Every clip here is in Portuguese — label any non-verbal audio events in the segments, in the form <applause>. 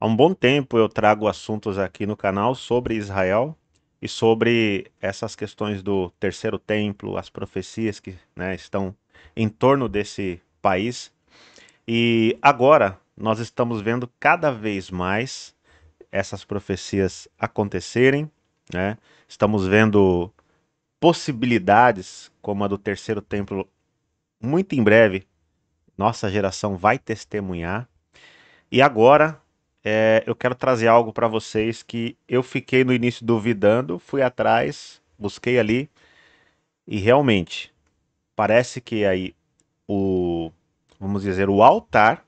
Há um bom tempo eu trago assuntos aqui no canal sobre Israel e sobre essas questões do terceiro templo, as profecias que né, estão em torno desse país. E agora nós estamos vendo cada vez mais essas profecias acontecerem, né? Estamos vendo possibilidades como a do terceiro templo muito em breve. Nossa geração vai testemunhar. E agora é, eu quero trazer algo para vocês que eu fiquei no início duvidando, fui atrás, busquei ali e realmente parece que aí o vamos dizer o altar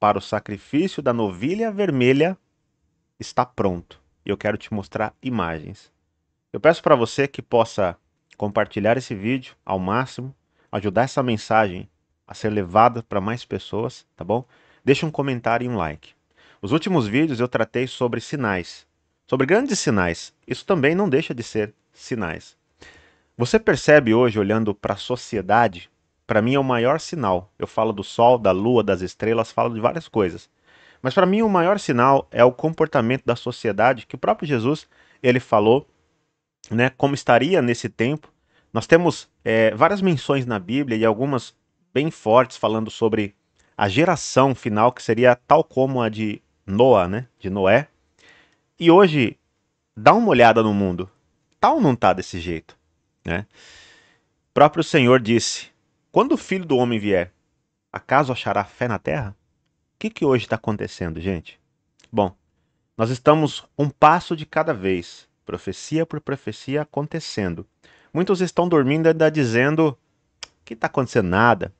para o sacrifício da novilha vermelha está pronto. E eu quero te mostrar imagens. Eu peço para você que possa compartilhar esse vídeo ao máximo, ajudar essa mensagem a ser levada para mais pessoas, tá bom? Deixa um comentário e um like. Os últimos vídeos eu tratei sobre sinais, sobre grandes sinais. Isso também não deixa de ser sinais. Você percebe hoje, olhando para a sociedade, para mim é o maior sinal. Eu falo do sol, da lua, das estrelas, falo de várias coisas. Mas para mim o maior sinal é o comportamento da sociedade que o próprio Jesus ele falou, né, como estaria nesse tempo. Nós temos é, várias menções na Bíblia e algumas bem fortes falando sobre a geração final que seria tal como a de Noah, né? De Noé. E hoje, dá uma olhada no mundo. Tal tá ou não tá desse jeito, né? O próprio Senhor disse: Quando o filho do homem vier, acaso achará fé na terra? O que, que hoje está acontecendo, gente? Bom, nós estamos um passo de cada vez, profecia por profecia acontecendo. Muitos estão dormindo ainda dizendo que está acontecendo nada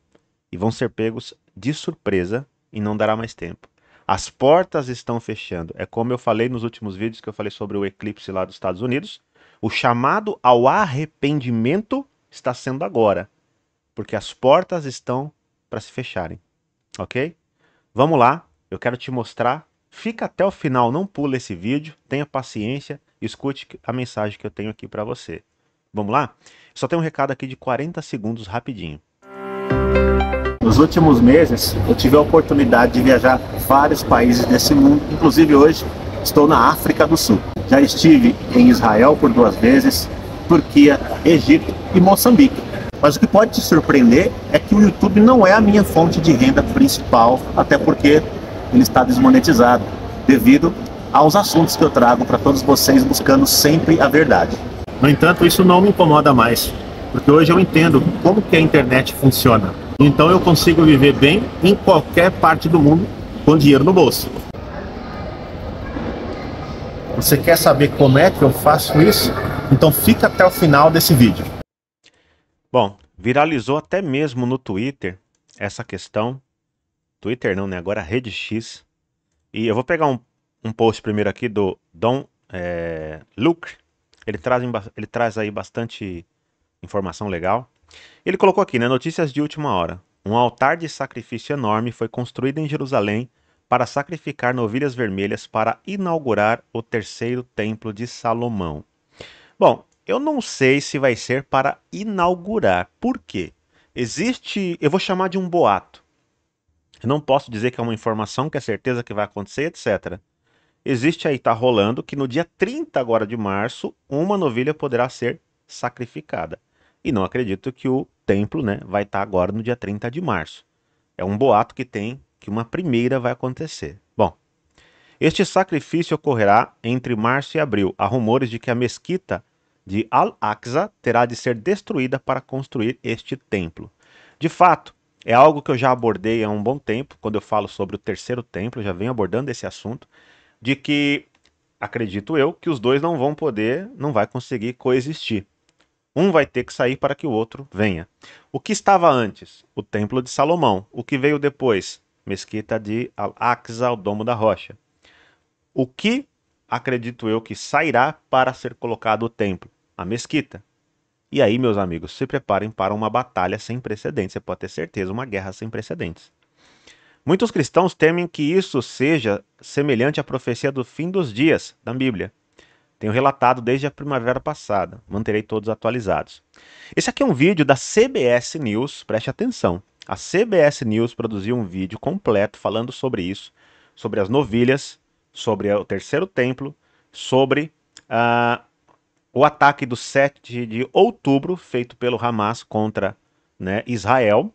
e vão ser pegos de surpresa e não dará mais tempo. As portas estão fechando. É como eu falei nos últimos vídeos que eu falei sobre o eclipse lá dos Estados Unidos. O chamado ao arrependimento está sendo agora, porque as portas estão para se fecharem. OK? Vamos lá, eu quero te mostrar. Fica até o final, não pula esse vídeo, tenha paciência, escute a mensagem que eu tenho aqui para você. Vamos lá? Só tem um recado aqui de 40 segundos rapidinho. Nos últimos meses, eu tive a oportunidade de viajar vários países desse mundo, inclusive hoje estou na África do Sul. Já estive em Israel por duas vezes, Turquia, Egito e Moçambique. Mas o que pode te surpreender é que o YouTube não é a minha fonte de renda principal, até porque ele está desmonetizado, devido aos assuntos que eu trago para todos vocês buscando sempre a verdade. No entanto, isso não me incomoda mais, porque hoje eu entendo como que a internet funciona. Então eu consigo viver bem em qualquer parte do mundo com dinheiro no bolso. Você quer saber como é que eu faço isso? Então fica até o final desse vídeo. Bom, viralizou até mesmo no Twitter essa questão. Twitter não, né? Agora Rede X. E eu vou pegar um, um post primeiro aqui do Dom é, Luke. Ele traz, ele traz aí bastante informação legal. Ele colocou aqui, né? Notícias de última hora. Um altar de sacrifício enorme foi construído em Jerusalém para sacrificar novilhas vermelhas para inaugurar o terceiro templo de Salomão. Bom, eu não sei se vai ser para inaugurar. Por quê? Existe, eu vou chamar de um boato. Eu não posso dizer que é uma informação, que é certeza que vai acontecer, etc. Existe aí, tá rolando, que no dia 30 agora de março, uma novilha poderá ser sacrificada. E não acredito que o templo né, vai estar tá agora no dia 30 de março. É um boato que tem que uma primeira vai acontecer. Bom, este sacrifício ocorrerá entre março e abril. Há rumores de que a mesquita de Al-Aqsa terá de ser destruída para construir este templo. De fato, é algo que eu já abordei há um bom tempo, quando eu falo sobre o terceiro templo, já venho abordando esse assunto, de que acredito eu que os dois não vão poder, não vai conseguir coexistir. Um vai ter que sair para que o outro venha. O que estava antes? O Templo de Salomão. O que veio depois? Mesquita de Al-Aqsa, o Domo da Rocha. O que acredito eu que sairá para ser colocado o templo? A mesquita. E aí, meus amigos, se preparem para uma batalha sem precedentes. Você pode ter certeza, uma guerra sem precedentes. Muitos cristãos temem que isso seja semelhante à profecia do fim dos dias da Bíblia. Tenho relatado desde a primavera passada. Manterei todos atualizados. Esse aqui é um vídeo da CBS News, preste atenção. A CBS News produziu um vídeo completo falando sobre isso, sobre as novilhas, sobre o terceiro templo, sobre uh, o ataque do 7 de outubro feito pelo Hamas contra né, Israel.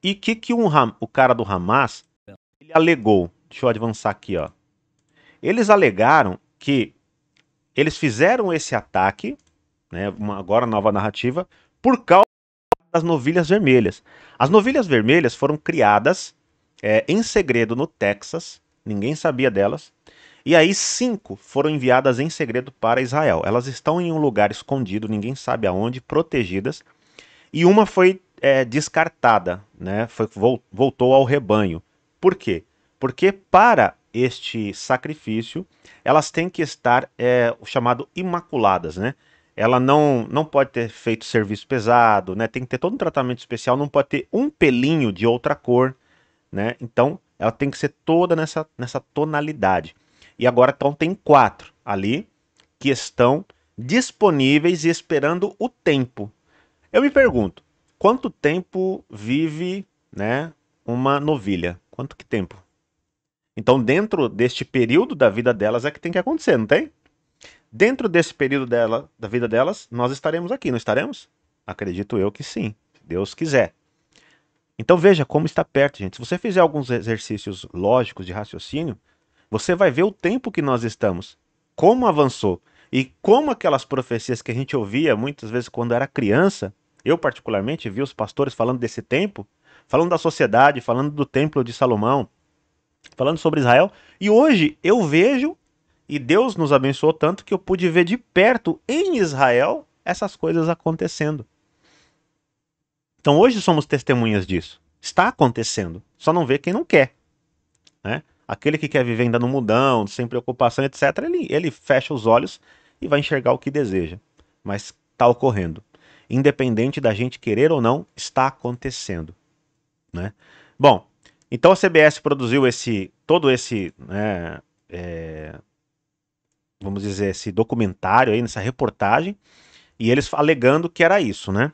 E o que, que um, o cara do Hamas ele alegou? Deixa eu avançar aqui. Ó. Eles alegaram que eles fizeram esse ataque, né, uma, agora nova narrativa, por causa das novilhas vermelhas. As novilhas vermelhas foram criadas é, em segredo no Texas, ninguém sabia delas. E aí cinco foram enviadas em segredo para Israel. Elas estão em um lugar escondido, ninguém sabe aonde, protegidas. E uma foi é, descartada, né? Foi, voltou ao rebanho. Por quê? Porque para este sacrifício, elas têm que estar é, o chamado imaculadas, né? Ela não, não pode ter feito serviço pesado, né? Tem que ter todo um tratamento especial, não pode ter um pelinho de outra cor, né? Então, ela tem que ser toda nessa, nessa tonalidade. E agora, então, tem quatro ali que estão disponíveis e esperando o tempo. Eu me pergunto, quanto tempo vive, né, uma novilha? Quanto que tempo? Então, dentro deste período da vida delas é que tem que acontecer, não tem? Dentro desse período dela, da vida delas, nós estaremos aqui, não estaremos? Acredito eu que sim, se Deus quiser. Então veja como está perto, gente. Se você fizer alguns exercícios lógicos de raciocínio, você vai ver o tempo que nós estamos, como avançou e como aquelas profecias que a gente ouvia muitas vezes quando era criança, eu particularmente vi os pastores falando desse tempo, falando da sociedade, falando do templo de Salomão, falando sobre Israel. E hoje eu vejo, e Deus nos abençoou tanto que eu pude ver de perto em Israel essas coisas acontecendo. Então hoje somos testemunhas disso. Está acontecendo. Só não vê quem não quer. Né? Aquele que quer viver ainda no mudão, sem preocupação, etc., ele, ele fecha os olhos e vai enxergar o que deseja. Mas está ocorrendo. Independente da gente querer ou não, está acontecendo. Né? Bom, então a CBS produziu esse todo esse, né, é, vamos dizer, esse documentário aí, nessa reportagem, e eles alegando que era isso, né?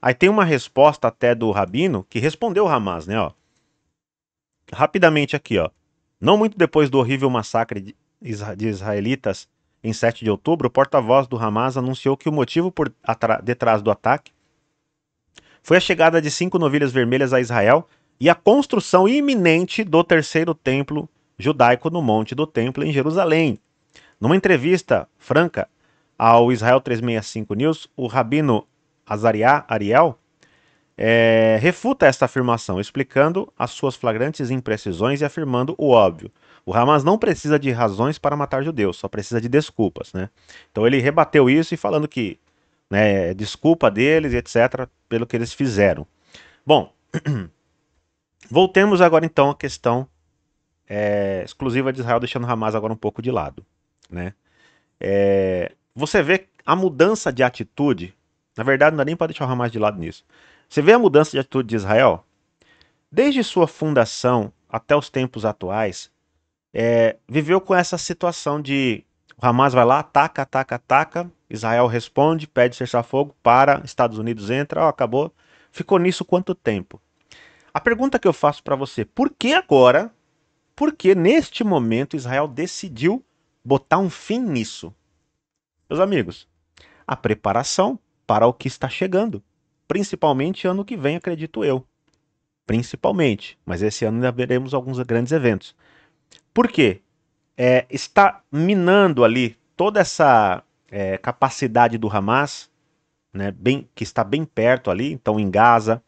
Aí tem uma resposta até do Rabino que respondeu o Hamas, né, ó. Rapidamente aqui, ó. Não muito depois do horrível massacre de, israelitas em 7 de outubro, o porta-voz do Hamas anunciou que o motivo por detrás do ataque foi a chegada de cinco novilhas vermelhas a Israel e a construção iminente do terceiro templo judaico no Monte do Templo em Jerusalém. Numa entrevista franca ao Israel 365 News, o rabino Azaria Ariel é, refuta esta afirmação, explicando as suas flagrantes imprecisões e afirmando o óbvio. O Hamas não precisa de razões para matar judeus, só precisa de desculpas, né? Então ele rebateu isso e falando que né, é desculpa deles, etc., pelo que eles fizeram. Bom, <clears throat> Voltemos agora então à questão é, exclusiva de Israel, deixando Hamas agora um pouco de lado. Né? É, você vê a mudança de atitude, na verdade não dá nem para deixar o Hamas de lado nisso. Você vê a mudança de atitude de Israel? Desde sua fundação até os tempos atuais, é, viveu com essa situação de o Hamas vai lá, ataca, ataca, ataca, Israel responde, pede cessar-fogo, para, Estados Unidos entra, ó, acabou. Ficou nisso quanto tempo? A pergunta que eu faço para você, por que agora, por que neste momento Israel decidiu botar um fim nisso? Meus amigos, a preparação para o que está chegando, principalmente ano que vem, acredito eu. Principalmente, mas esse ano ainda veremos alguns grandes eventos. Por quê? É, está minando ali toda essa é, capacidade do Hamas, né, bem, que está bem perto ali, então em Gaza,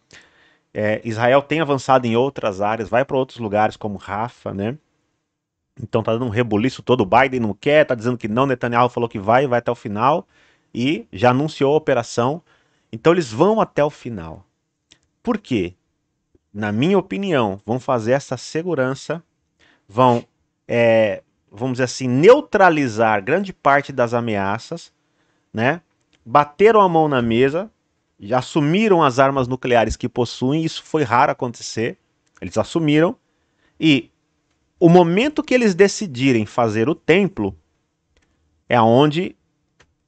é, Israel tem avançado em outras áreas, vai para outros lugares como Rafa, né? Então tá dando um rebuliço todo, o Biden não quer, tá dizendo que não, Netanyahu falou que vai, vai até o final e já anunciou a operação. Então eles vão até o final. Por quê? Na minha opinião, vão fazer essa segurança, vão, é, vamos dizer assim, neutralizar grande parte das ameaças, né? Bateram a mão na mesa, já assumiram as armas nucleares que possuem, isso foi raro acontecer. Eles assumiram e o momento que eles decidirem fazer o templo é aonde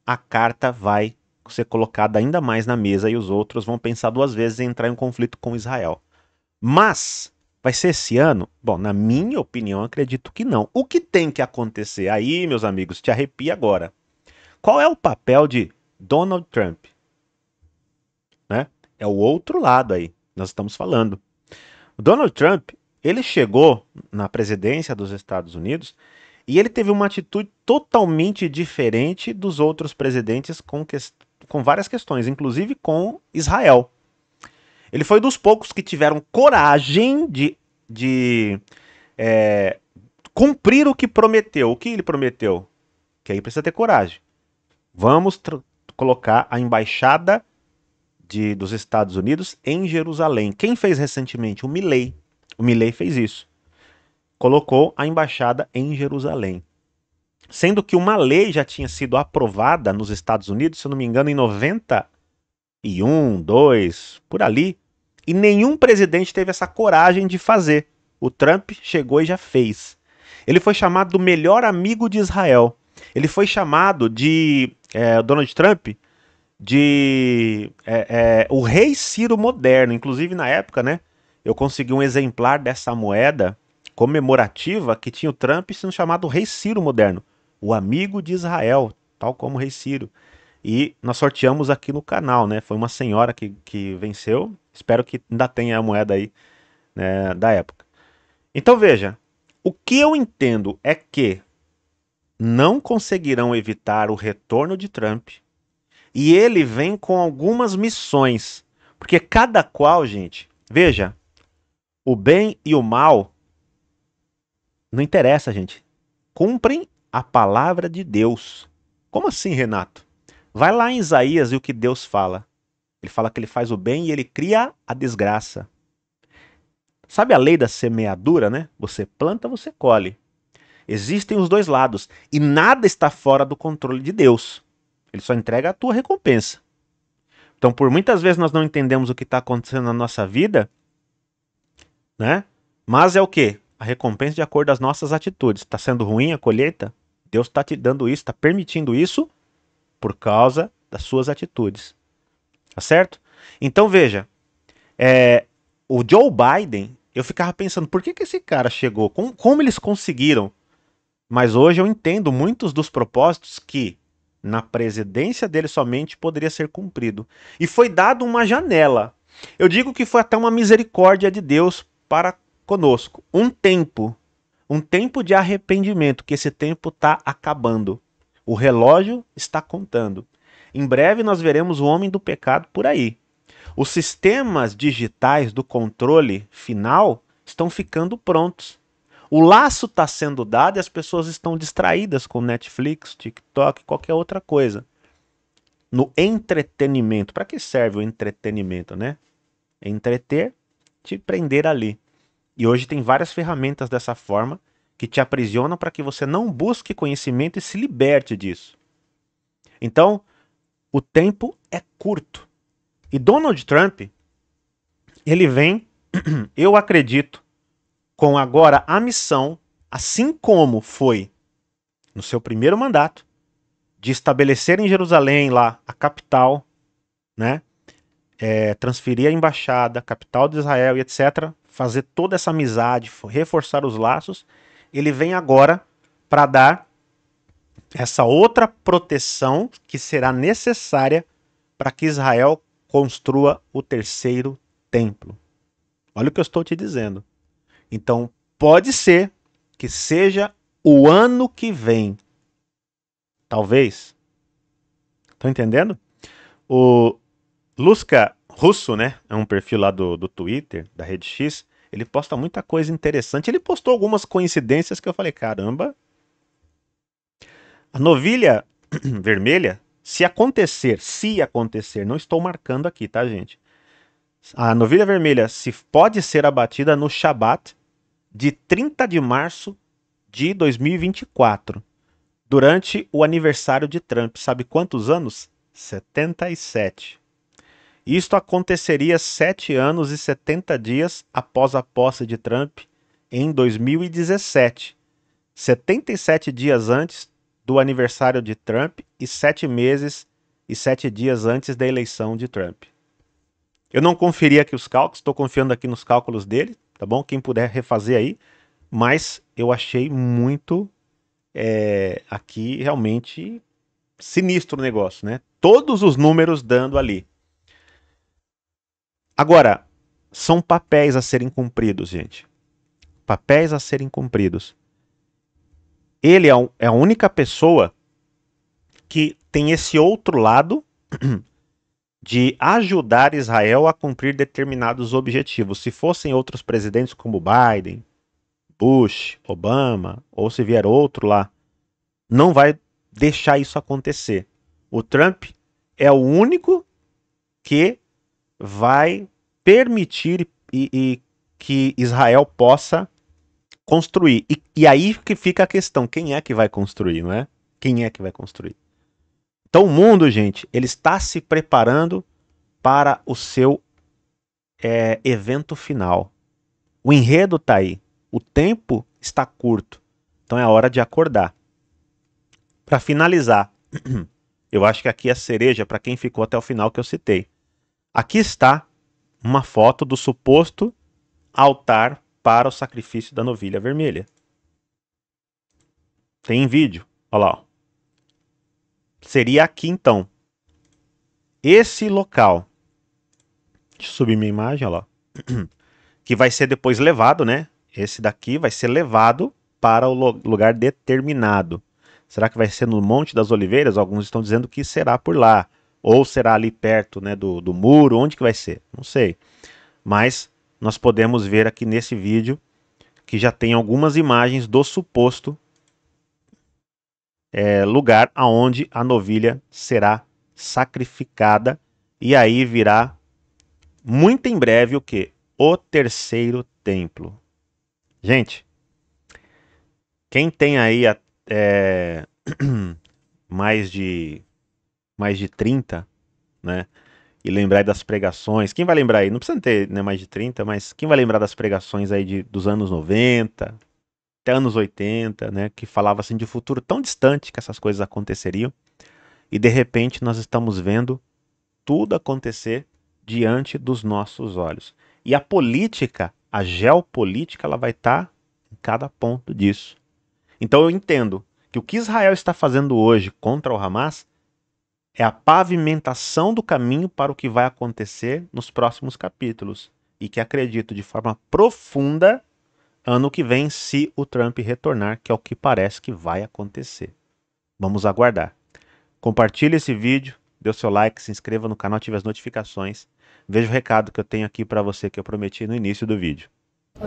a carta vai ser colocada ainda mais na mesa e os outros vão pensar duas vezes em entrar em conflito com Israel. Mas vai ser esse ano? Bom, na minha opinião, acredito que não. O que tem que acontecer aí, meus amigos, te arrepia agora. Qual é o papel de Donald Trump? É o outro lado aí, nós estamos falando. O Donald Trump, ele chegou na presidência dos Estados Unidos e ele teve uma atitude totalmente diferente dos outros presidentes com, que, com várias questões, inclusive com Israel. Ele foi dos poucos que tiveram coragem de, de é, cumprir o que prometeu. O que ele prometeu? Que aí precisa ter coragem. Vamos colocar a embaixada de, dos Estados Unidos em Jerusalém. Quem fez recentemente? O Milley. O Milley fez isso. Colocou a embaixada em Jerusalém. Sendo que uma lei já tinha sido aprovada nos Estados Unidos, se eu não me engano, em 91, 2, por ali. E nenhum presidente teve essa coragem de fazer. O Trump chegou e já fez. Ele foi chamado do melhor amigo de Israel. Ele foi chamado de é, Donald Trump de é, é, o rei Ciro moderno. Inclusive, na época, né, eu consegui um exemplar dessa moeda comemorativa que tinha o Trump sendo chamado Rei Ciro moderno, o amigo de Israel, tal como o Rei Ciro. E nós sorteamos aqui no canal, né? Foi uma senhora que, que venceu. Espero que ainda tenha a moeda aí né, da época. Então veja, o que eu entendo é que não conseguirão evitar o retorno de Trump e ele vem com algumas missões. Porque cada qual, gente, veja, o bem e o mal não interessa, gente. Cumprem a palavra de Deus. Como assim, Renato? Vai lá em Isaías e o que Deus fala. Ele fala que ele faz o bem e ele cria a desgraça. Sabe a lei da semeadura, né? Você planta, você colhe. Existem os dois lados e nada está fora do controle de Deus. Ele só entrega a tua recompensa. Então, por muitas vezes nós não entendemos o que está acontecendo na nossa vida, né? Mas é o que? A recompensa de acordo às nossas atitudes. Está sendo ruim a colheita? Deus está te dando isso, está permitindo isso por causa das suas atitudes. Tá certo? Então veja, é, o Joe Biden, eu ficava pensando, por que, que esse cara chegou? Como, como eles conseguiram? Mas hoje eu entendo muitos dos propósitos que na presidência dele somente poderia ser cumprido. E foi dado uma janela. Eu digo que foi até uma misericórdia de Deus para conosco, um tempo, um tempo de arrependimento, que esse tempo está acabando. O relógio está contando. Em breve nós veremos o homem do pecado por aí. Os sistemas digitais do controle final estão ficando prontos. O laço está sendo dado e as pessoas estão distraídas com Netflix, TikTok, qualquer outra coisa. No entretenimento. Para que serve o entretenimento, né? É entreter, te prender ali. E hoje tem várias ferramentas dessa forma que te aprisionam para que você não busque conhecimento e se liberte disso. Então, o tempo é curto. E Donald Trump, ele vem, <clears throat> eu acredito, com agora a missão, assim como foi no seu primeiro mandato, de estabelecer em Jerusalém lá a capital, né? É, transferir a embaixada, capital de Israel e etc., fazer toda essa amizade, reforçar os laços, ele vem agora para dar essa outra proteção que será necessária para que Israel construa o terceiro templo. Olha o que eu estou te dizendo. Então, pode ser que seja o ano que vem. Talvez. Estão entendendo? O Lusca Russo, né? É um perfil lá do, do Twitter, da Rede X. Ele posta muita coisa interessante. Ele postou algumas coincidências que eu falei: caramba. A novilha <clears throat> vermelha, se acontecer, se acontecer, não estou marcando aqui, tá, gente? a novilha vermelha se pode ser abatida no Shabat de 30 de março de 2024, durante o aniversário de Trump. Sabe quantos anos? 77. Isto aconteceria 7 anos e 70 dias após a posse de Trump em 2017, 77 dias antes do aniversário de Trump e 7 meses e 7 dias antes da eleição de Trump. Eu não conferi aqui os cálculos, estou confiando aqui nos cálculos dele, tá bom? Quem puder refazer aí, mas eu achei muito é, aqui realmente sinistro o negócio, né? Todos os números dando ali. Agora, são papéis a serem cumpridos, gente. Papéis a serem cumpridos. Ele é, é a única pessoa que tem esse outro lado <clears throat> de ajudar Israel a cumprir determinados objetivos. Se fossem outros presidentes como Biden, Bush, Obama, ou se vier outro lá, não vai deixar isso acontecer. O Trump é o único que vai permitir e, e que Israel possa construir. E, e aí que fica a questão: quem é que vai construir, não é? Quem é que vai construir? Então o mundo, gente, ele está se preparando para o seu é, evento final. O enredo está aí, o tempo está curto, então é hora de acordar. Para finalizar, <clears throat> eu acho que aqui é a cereja para quem ficou até o final que eu citei. Aqui está uma foto do suposto altar para o sacrifício da novilha vermelha. Tem vídeo, olha lá. Ó seria aqui então. Esse local. Deixa eu subir minha imagem, olha lá. <clears throat> Que vai ser depois levado, né? Esse daqui vai ser levado para o lugar determinado. Será que vai ser no Monte das Oliveiras? Alguns estão dizendo que será por lá. Ou será ali perto né, do, do muro? Onde que vai ser? Não sei. Mas nós podemos ver aqui nesse vídeo que já tem algumas imagens do suposto é, lugar aonde a novilha será sacrificada e aí virá muito em breve o que? O terceiro templo. Gente, quem tem aí é, <clears throat> mais de mais de 30, né? E lembrar das pregações. Quem vai lembrar aí? Não precisa ter né, mais de 30, mas quem vai lembrar das pregações aí de, dos anos 90, até anos 80, né, que falava assim de um futuro tão distante que essas coisas aconteceriam. E de repente nós estamos vendo tudo acontecer diante dos nossos olhos. E a política, a geopolítica, ela vai estar tá em cada ponto disso. Então eu entendo que o que Israel está fazendo hoje contra o Hamas é a pavimentação do caminho para o que vai acontecer nos próximos capítulos. E que acredito de forma profunda ano que vem, se o Trump retornar, que é o que parece que vai acontecer. Vamos aguardar. Compartilhe esse vídeo, dê o seu like, se inscreva no canal, ative as notificações. Veja o recado que eu tenho aqui para você que eu prometi no início do vídeo.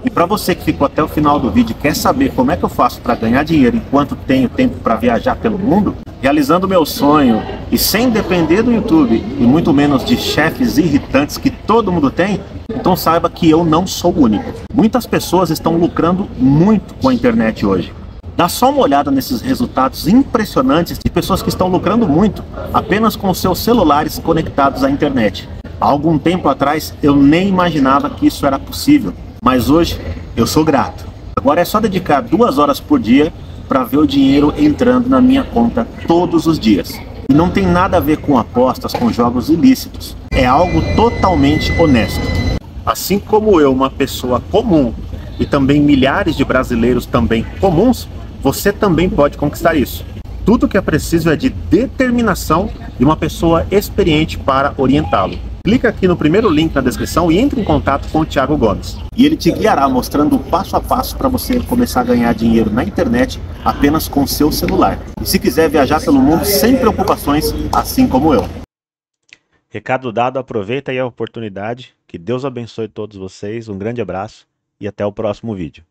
E para você que ficou até o final do vídeo quer saber como é que eu faço para ganhar dinheiro enquanto tenho tempo para viajar pelo mundo, realizando meu sonho e sem depender do YouTube e muito menos de chefes irritantes que todo mundo tem, então saiba que eu não sou o único. Muitas pessoas estão lucrando muito com a internet hoje. Dá só uma olhada nesses resultados impressionantes de pessoas que estão lucrando muito apenas com seus celulares conectados à internet. Há algum tempo atrás eu nem imaginava que isso era possível, mas hoje eu sou grato. Agora é só dedicar duas horas por dia para ver o dinheiro entrando na minha conta todos os dias. E não tem nada a ver com apostas, com jogos ilícitos. É algo totalmente honesto. Assim como eu, uma pessoa comum, e também milhares de brasileiros também comuns, você também pode conquistar isso. Tudo que é preciso é de determinação e uma pessoa experiente para orientá-lo clica aqui no primeiro link na descrição e entre em contato com o Thiago Gomes. E ele te guiará mostrando o passo a passo para você começar a ganhar dinheiro na internet apenas com seu celular. E se quiser viajar pelo mundo sem preocupações, assim como eu. Recado dado, aproveita aí a oportunidade. Que Deus abençoe todos vocês. Um grande abraço e até o próximo vídeo.